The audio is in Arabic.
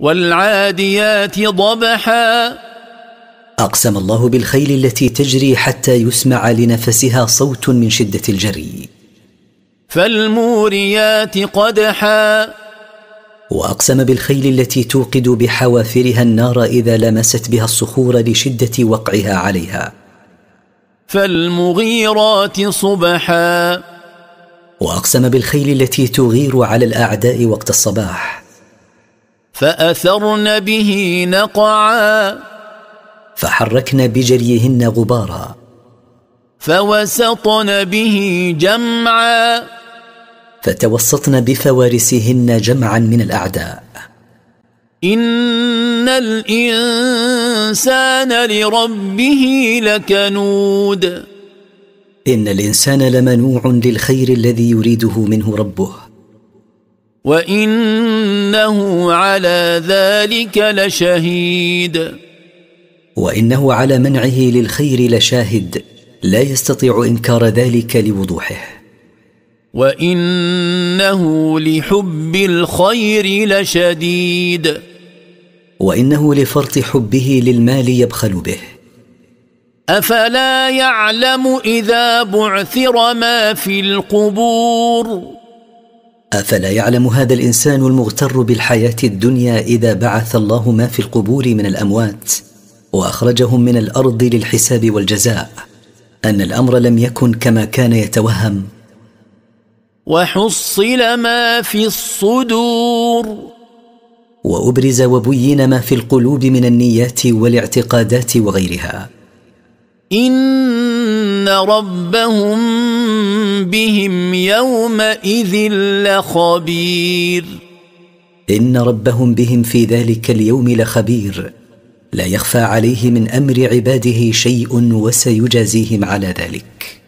والعاديات ضبحا اقسم الله بالخيل التي تجري حتى يسمع لنفسها صوت من شده الجري فالموريات قدحا واقسم بالخيل التي توقد بحوافرها النار اذا لمست بها الصخور لشده وقعها عليها فالمغيرات صبحا واقسم بالخيل التي تغير على الاعداء وقت الصباح فاثرن به نقعا فحركن بجريهن غبارا فوسطن به جمعا فتوسطن بفوارسهن جمعا من الاعداء ان الانسان لربه لكنود ان الانسان لمنوع للخير الذي يريده منه ربه وانه على ذلك لشهيد وانه على منعه للخير لشاهد لا يستطيع انكار ذلك لوضوحه وانه لحب الخير لشديد وانه لفرط حبه للمال يبخل به افلا يعلم اذا بعثر ما في القبور افلا يعلم هذا الانسان المغتر بالحياه الدنيا اذا بعث الله ما في القبور من الاموات واخرجهم من الارض للحساب والجزاء ان الامر لم يكن كما كان يتوهم وحصل ما في الصدور وابرز وبين ما في القلوب من النيات والاعتقادات وغيرها ان ربهم بهم يومئذ لخبير ان ربهم بهم في ذلك اليوم لخبير لا يخفى عليه من امر عباده شيء وسيجازيهم على ذلك